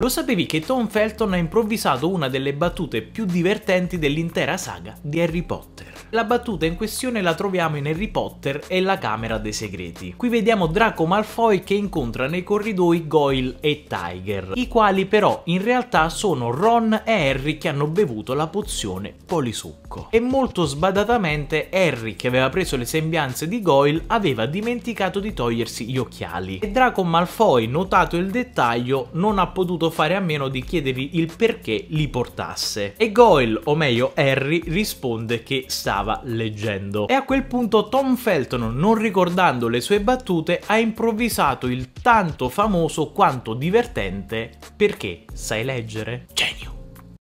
Lo sapevi che Tom Felton ha improvvisato una delle battute più divertenti dell'intera saga di Harry Potter? La battuta in questione la troviamo in Harry Potter e la Camera dei Segreti. Qui vediamo Draco Malfoy che incontra nei corridoi Goyle e Tiger, i quali però in realtà sono Ron e Harry che hanno bevuto la pozione polisucco. E molto sbadatamente Harry, che aveva preso le sembianze di Goyle, aveva dimenticato di togliersi gli occhiali. E Draco Malfoy, notato il dettaglio, non ha potuto fare a meno di chiedergli il perché li portasse. E Goyle, o meglio Harry, risponde che sta stava leggendo. E a quel punto Tom Felton, non ricordando le sue battute, ha improvvisato il tanto famoso quanto divertente perché sai leggere? Cioè,